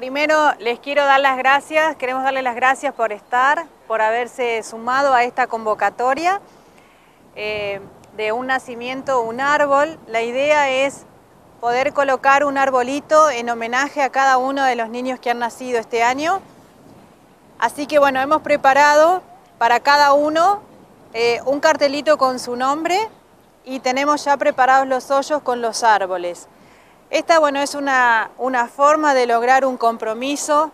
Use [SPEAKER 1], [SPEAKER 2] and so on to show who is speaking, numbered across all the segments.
[SPEAKER 1] primero les quiero dar las gracias, queremos darles las gracias por estar, por haberse sumado a esta convocatoria eh, de un nacimiento, un árbol. La idea es poder colocar un arbolito en homenaje a cada uno de los niños que han nacido este año. Así que bueno, hemos preparado para cada uno eh, un cartelito con su nombre y tenemos ya preparados los hoyos con los árboles. Esta bueno, es una, forma de lograr un compromiso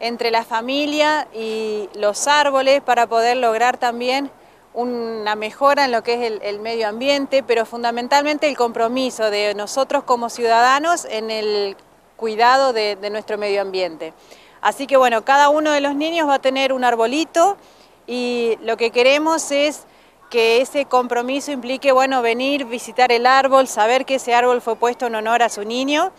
[SPEAKER 1] entre la familia y los árboles para poder lograr también una mejora en lo que es el, medio ambiente, pero fundamentalmente el compromiso de nosotros como ciudadanos en el cuidado de, de, nuestro medio ambiente. Así que bueno, cada uno de los niños va a tener un arbolito y lo que queremos es que ese compromiso implique, bueno, venir, visitar el árbol, saber que ese árbol fue puesto en honor a su niño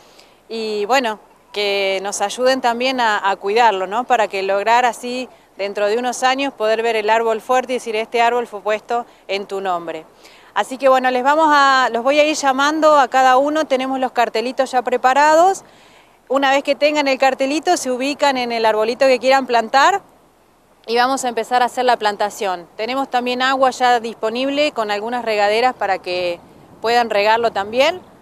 [SPEAKER 1] y, bueno, que nos ayuden también a, cuidarlo, ¿no? Para que lograr así, dentro de unos años, poder ver el árbol fuerte y decir, este árbol fue puesto en tu nombre. Así que, bueno, les vamos a, los voy a ir llamando a cada uno, tenemos los cartelitos ya preparados. Una vez que tengan el cartelito, se ubican en el arbolito que quieran plantar, y vamos a empezar a hacer la plantación. Tenemos también agua ya disponible con algunas regaderas para que puedan regarlo también.